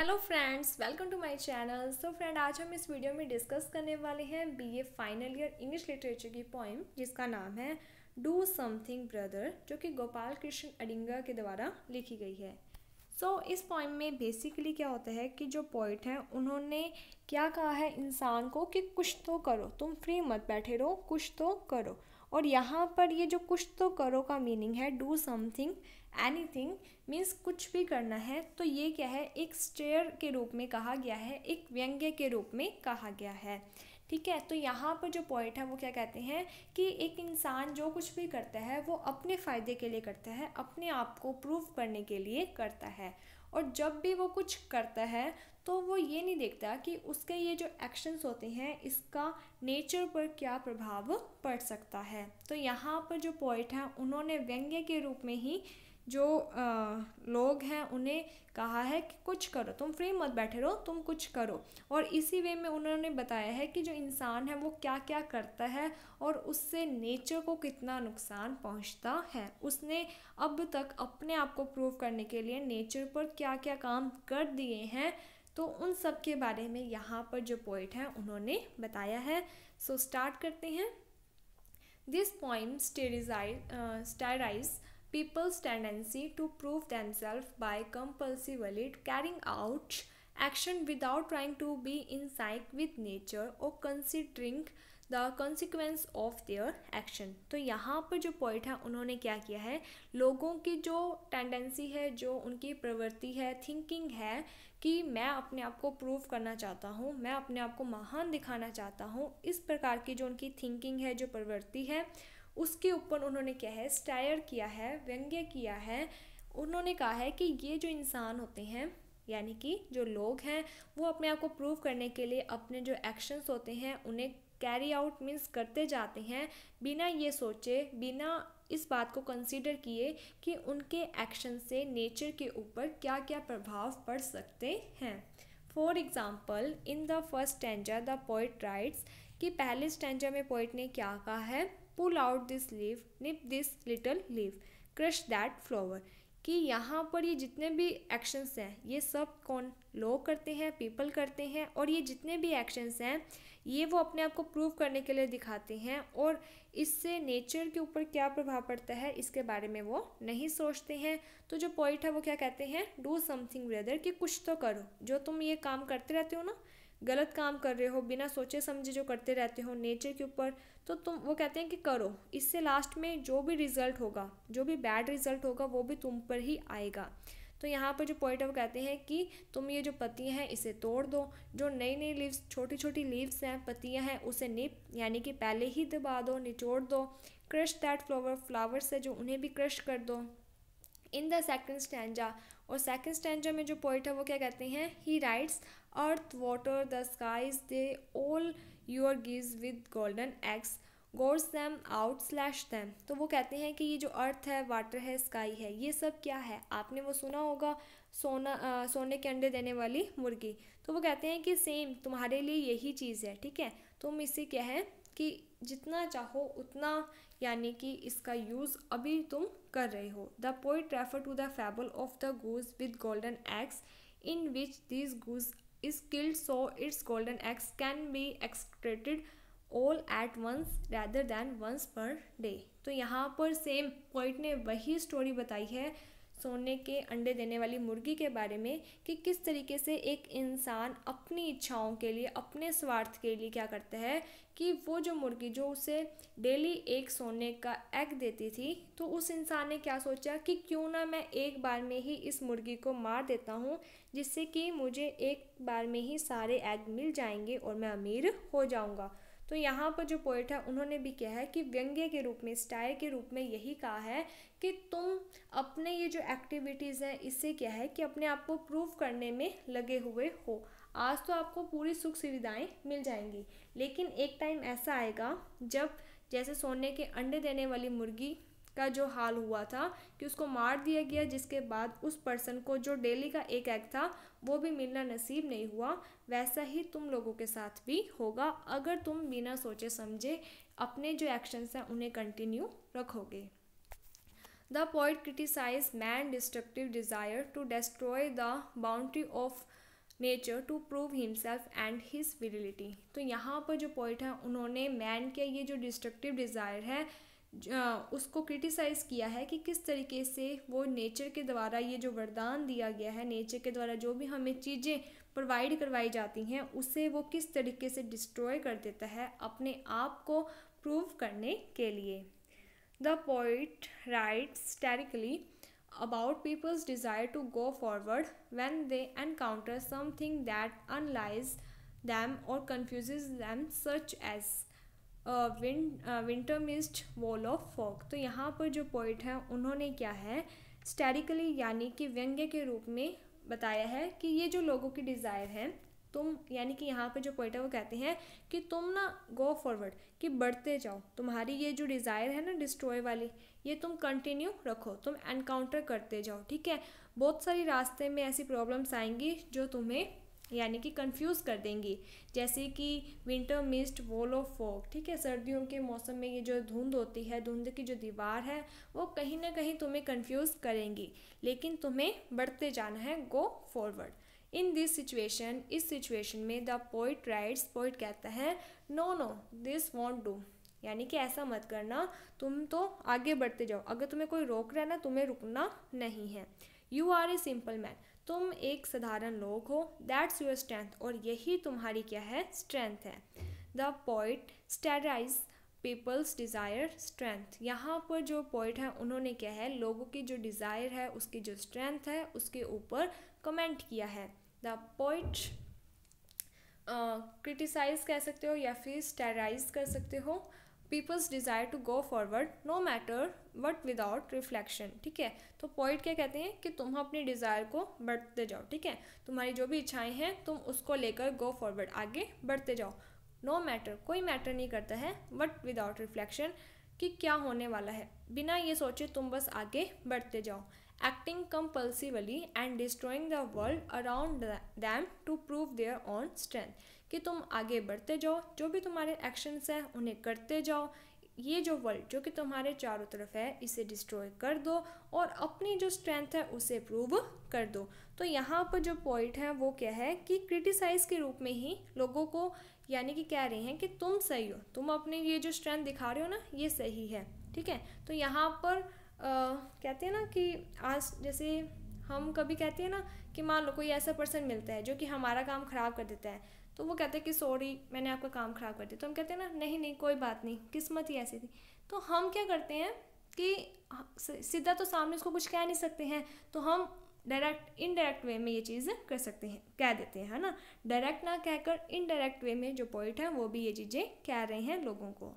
hello friends welcome to my channel so friend आज हम इस वीडियो में डिस्कस करने वाले हैं BA final year English literature की पोइम जिसका नाम है डू समथिंग ब्रदर जो कि गोपाल कृष्ण अडिंगा के द्वारा लिखी गई है सो so, इस पॉइम में बेसिकली क्या होता है कि जो पोइट हैं उन्होंने क्या कहा है इंसान को कि कुछ तो करो तुम फ्री मत बैठे रहो कुछ तो करो और यहाँ पर ये जो कुछ तो करो का मीनिंग है do something anything means कुछ भी करना है तो ये क्या है एक स्टेयर के रूप में कहा गया है एक व्यंग्य के रूप में कहा गया है ठीक है तो यहाँ पर जो पॉइंट है वो क्या कहते हैं कि एक इंसान जो कुछ भी करता है वो अपने फ़ायदे के लिए करता है अपने आप को प्रूव करने के लिए करता है और जब भी वो कुछ करता है तो वो ये नहीं देखता कि उसके ये जो एक्शंस होते हैं इसका नेचर पर क्या प्रभाव पड़ सकता है तो यहाँ पर जो पोइट हैं उन्होंने व्यंग्य के रूप में ही जो आ, लोग हैं उन्हें कहा है कि कुछ करो तुम फ्री मत बैठे रहो तुम कुछ करो और इसी वे में उन्होंने बताया है कि जो इंसान है वो क्या क्या करता है और उससे नेचर को कितना नुकसान पहुंचता है उसने अब तक अपने आप को प्रूव करने के लिए नेचर पर क्या क्या काम कर दिए हैं तो उन सब के बारे में यहाँ पर जो पोइट हैं उन्होंने बताया है सो so, स्टार्ट करते हैं this point satirize satirize people's tendency to prove themselves by compulsively carrying out action without trying to be in sync with nature or considering the consequence of their action तो यहाँ पर जो point है उन्होंने क्या किया है लोगों की जो टेंडेंसी है जो उनकी प्रवृत्ति है थिंकिंग है कि मैं अपने आप को प्रूव करना चाहता हूँ मैं अपने आप को महान दिखाना चाहता हूँ इस प्रकार की जो उनकी थिंकिंग है जो प्रवृत्ति है उसके ऊपर उन्होंने क्या है स्टायर किया है व्यंग्य किया है उन्होंने कहा है कि ये जो इंसान होते हैं यानी कि जो लोग हैं वो अपने आप को प्रूव करने के लिए अपने जो एक्शंस होते हैं उन्हें कैरी आउट मीन्स करते जाते हैं बिना ये सोचे बिना इस बात को कंसीडर किए कि उनके एक्शन से नेचर के ऊपर क्या क्या प्रभाव पड़ सकते हैं for example in the first stanza the poet writes कि पहले स्टेंजा में पोइट ने क्या कहा है pull out this leaf nip this little leaf crush that flower कि यहाँ पर ये जितने भी एक्शंस हैं ये सब कौन लोग करते हैं पीपल करते हैं और ये जितने भी एक्शंस हैं ये वो अपने आप को प्रूव करने के लिए दिखाते हैं और इससे नेचर के ऊपर क्या प्रभाव पड़ता है इसके बारे में वो नहीं सोचते हैं तो जो पॉइंट है वो क्या कहते हैं डू समथिंग ब्रदर कि कुछ तो करो जो तुम ये काम करते रहते हो ना गलत काम कर रहे हो बिना सोचे समझे जो करते रहते हो नेचर के ऊपर तो तुम वो कहते हैं कि करो इससे लास्ट में जो भी रिज़ल्ट होगा जो भी बैड रिज़ल्ट होगा वो भी तुम पर ही आएगा तो यहाँ पर जो पॉइंट ऑफ कहते हैं कि तुम ये जो पत्तियाँ हैं इसे तोड़ दो जो नई नई लीव्स छोटी छोटी लीव्स हैं पत्तियाँ हैं उसे निप यानी कि पहले ही दबा दो निचोड़ दो क्रश दैट फ्लावर फ्लावर्स है जो उन्हें भी क्रश कर दो इन द सेकेंड स्टैंडा और सेकंड स्टैंडा में जो पॉइंट है वो क्या कहते हैं he writes earth water the skies they all your geese with golden eggs gorse them out slash them तो वो कहते हैं कि ये जो अर्थ है वाटर है स्काई है ये सब क्या है आपने वो सुना होगा सोना आ, सोने के अंडे देने वाली मुर्गी तो वो कहते हैं कि सेम तुम्हारे लिए यही चीज़ है ठीक है तुम इसे क्या है कि जितना चाहो उतना यानी कि इसका यूज़ अभी तुम कर रहे हो the poet refer to the fable of the goose with golden eggs in which this goose is killed so its golden eggs can be excreted all at once rather than once per day तो यहाँ पर same point ने वही story बताई है सोने के अंडे देने वाली मुर्गी के बारे में कि किस तरीके से एक इंसान अपनी इच्छाओं के लिए अपने स्वार्थ के लिए क्या करता है कि वो जो मुर्गी जो उसे डेली एक सोने का एग देती थी तो उस इंसान ने क्या सोचा कि क्यों ना मैं एक बार में ही इस मुर्गी को मार देता हूँ जिससे कि मुझे एक बार में ही सारे एग मिल जाएंगे और मैं अमीर हो जाऊँगा तो यहाँ पर जो पोइट है उन्होंने भी किया है कि व्यंग्य के रूप में स्टाइल के रूप में यही कहा है कि तुम अपने ये जो एक्टिविटीज़ हैं इससे क्या है कि अपने आप को प्रूव करने में लगे हुए हो आज तो आपको पूरी सुख सुविधाएँ मिल जाएंगी लेकिन एक टाइम ऐसा आएगा जब जैसे सोने के अंडे देने वाली मुर्गी का जो हाल हुआ था कि उसको मार दिया गया जिसके बाद उस पर्सन को जो डेली का एक एग था वो भी मिलना नसीब नहीं हुआ वैसा ही तुम लोगों के साथ भी होगा अगर तुम बिना सोचे समझे अपने जो एक्शंस हैं उन्हें कंटिन्यू रखोगे the point criticize man destructive desire to destroy the boundary of nature to prove himself and his ability तो यहाँ पर जो पॉइंट है उन्होंने मैन के ये जो डिस्ट्रक्टिव डिज़ायर है उसको क्रिटिसाइज़ किया है कि किस तरीके से वो नेचर के द्वारा ये जो वरदान दिया गया है नेचर के द्वारा जो भी हमें चीज़ें प्रोवाइड करवाई जाती हैं उसे वो किस तरीके से डिस्ट्रॉय कर देता है अपने आप को प्रूव करने के लिए the poet write satirically about people's desire to go forward when they encounter something that analyse them और confuse them such as winter mist wall of fog तो यहाँ पर जो पोइट हैं उन्होंने क्या है स्टेरिकली यानी कि व्यंग्य के रूप में बताया है कि ये जो लोगों की डिज़ायर है तुम यानी कि यहाँ पर जो पोइट है वो कहते हैं कि तुम ना गो फॉरवर्ड कि बढ़ते जाओ तुम्हारी ये जो डिज़ायर है ना डिस्ट्रॉय वाली ये तुम कंटिन्यू रखो तुम एनकाउंटर करते जाओ ठीक है बहुत सारी रास्ते में ऐसी प्रॉब्लम्स आएंगी जो तुम्हें यानी कि कंफ्यूज कर देंगी जैसे कि winter mist wall of fog ठीक है सर्दियों के मौसम में ये जो धुंध होती है धुंध की जो दीवार है वो कहीं ना कहीं तुम्हें कंफ्यूज करेंगी लेकिन तुम्हें बढ़ते जाना है go forward in this situation इस सिचुएशन में द पोइट राइट्स पोइट कहता है no no this won't do यानी कि ऐसा मत करना तुम तो आगे बढ़ते जाओ अगर तुम्हें कोई रोक रहा है ना तुम्हें रुकना नहीं है you are a simple man तुम एक साधारण लोग हो दैट्स योर स्ट्रेंथ और यही तुम्हारी क्या है स्ट्रेंथ है the poet satirize people's desire strength यहाँ पर जो पॉइंट है उन्होंने क्या है लोगों की जो डिज़ायर है उसकी जो स्ट्रेंथ है उसके ऊपर कमेंट किया है द पॉइट क्रिटिसाइज़ कह सकते हो या फिर स्टेराइज कर सकते हो people's desire to go forward no matter but without reflection ठीक है तो पॉइंट क्या कहते हैं कि तुम अपनी डिज़ायर को बढ़ते जाओ ठीक है तुम्हारी जो भी इच्छाएं हैं तुम उसको लेकर गो फॉरवर्ड आगे बढ़ते जाओ नो no मैटर कोई मैटर नहीं करता है बट विदाउट रिफ्लेक्शन कि क्या होने वाला है बिना ये सोचे तुम बस आगे बढ़ते जाओ acting compulsively and destroying the world around them to prove their own strength कि तुम आगे बढ़ते जाओ जो भी तुम्हारे एक्शंस हैं उन्हें करते जाओ ये जो वर्ल्ड जो कि तुम्हारे चारों तरफ है इसे डिस्ट्रॉय कर दो और अपनी जो स्ट्रेंथ है उसे प्रूव कर दो तो यहाँ पर जो पॉइंट है वो क्या है कि क्रिटिसाइज़ के रूप में ही लोगों को यानी कि कह रहे हैं कि तुम सही हो तुम अपने ये जो स्ट्रेंथ दिखा रहे हो ना ये सही है ठीक है तो यहाँ पर आ, कहते हैं ना कि आज जैसे हम कभी कहते हैं ना कि मान लो कोई ऐसा पर्सन मिलता है जो कि हमारा काम ख़राब कर देता है तो वो कहते हैं कि सॉरी मैंने आपका काम ख़राब कर दिया तो हम कहते हैं ना नहीं नहीं कोई बात नहीं किस्मत ही ऐसी थी तो हम क्या करते हैं कि हाँ, सीधा तो सामने उसको कुछ कह नहीं सकते हैं तो हम डायरेक्ट इनडायरेक्ट वे में ये चीज़ कर सकते हैं कह देते हैं है ना डायरेक्ट ना कहकर इनडायरेक्ट वे में जो पॉइंट है वो भी ये चीज़ें कह रहे हैं लोगों को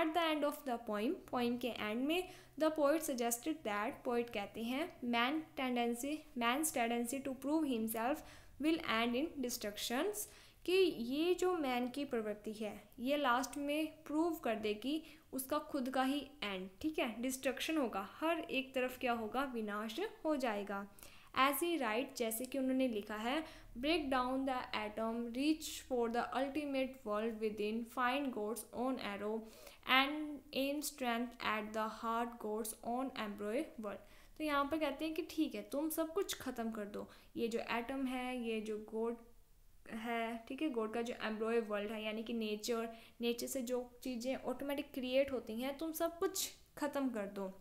at the end of the poem poem के एंड में the poet suggested that poet कहते हैं man tendency man tendency to prove himself will end in destructions कि ये जो मैन की प्रवृत्ति है ये लास्ट में प्रूव कर देगी उसका खुद का ही एंड ठीक है डिस्ट्रक्शन होगा हर एक तरफ क्या होगा विनाश हो जाएगा एज ही राइट जैसे कि उन्होंने लिखा है break down the atom reach for the ultimate world within find gods on arrow and aim strength at the hard gods on embryo world तो यहाँ पर कहते हैं कि ठीक है तुम सब कुछ ख़त्म कर दो ये जो एटम है ये जो गोड है ठीक है गॉड का जो एम्ब्रॉय वर्ल्ड है यानी कि नेचर नेचर से जो चीज़ें ऑटोमेटिक क्रिएट होती हैं तुम सब कुछ ख़त्म कर दो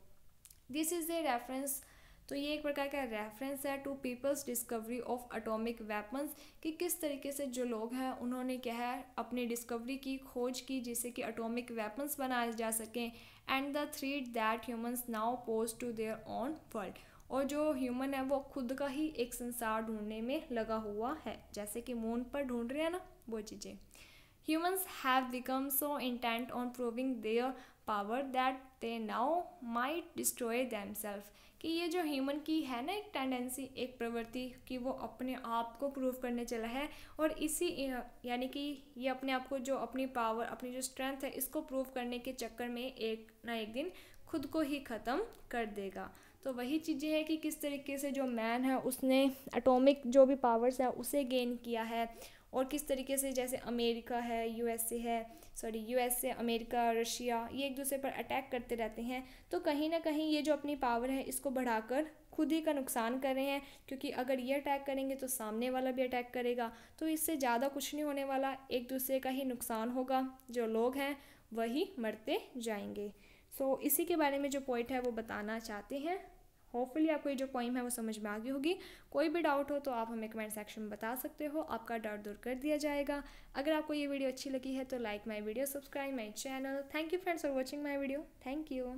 दिस इज़ ए रेफरेंस तो ये एक प्रकार का रेफरेंस है to people's discovery of atomic weapons कि किस तरीके से जो लोग हैं उन्होंने क्या है अपनी डिस्कवरी की खोज की जिससे कि अटोमिक वेपन्स बनाए जा सकें and the threat that humans now pose to their own world और जो ह्यूमन है वो खुद का ही एक संसार ढूंढने में लगा हुआ है जैसे कि मून पर ढूंढ रहे हैं ना वो चीज़ें have become so intent on proving their power that they now might destroy them self कि ये जो ह्यूमन की है ना एक टेंडेंसी एक प्रवृत्ति कि वो अपने आप को प्रूव करने चला है और इसी यानी कि ये अपने आप को जो अपनी पावर अपनी जो स्ट्रेंथ है इसको प्रूव करने के चक्कर में एक ना एक दिन खुद को ही ख़त्म कर देगा तो वही चीज़ें हैं कि किस तरीके से जो मैन है उसने एटॉमिक जो भी पावर्स है उसे गेन किया है और किस तरीके से जैसे अमेरिका है यूएसए है सॉरी यूएसए अमेरिका रशिया ये एक दूसरे पर अटैक करते रहते हैं तो कहीं ना कहीं ये जो अपनी पावर है इसको बढ़ाकर खुद ही का नुकसान कर रहे हैं क्योंकि अगर ये अटैक करेंगे तो सामने वाला भी अटैक करेगा तो इससे ज़्यादा कुछ नहीं होने वाला एक दूसरे का ही नुकसान होगा जो लोग हैं वही मरते जाएंगे सो so, इसी के बारे में जो पॉइंट है वो बताना चाहते हैं होपफुली आपको ये जो पॉइम है वो समझ में आ गई होगी कोई भी डाउट हो तो आप हमें कमेंट सेक्शन में बता सकते हो आपका डाउट दूर कर दिया जाएगा अगर आपको ये वीडियो अच्छी लगी है तो like my video subscribe my channel thank you friends for watching my video thank you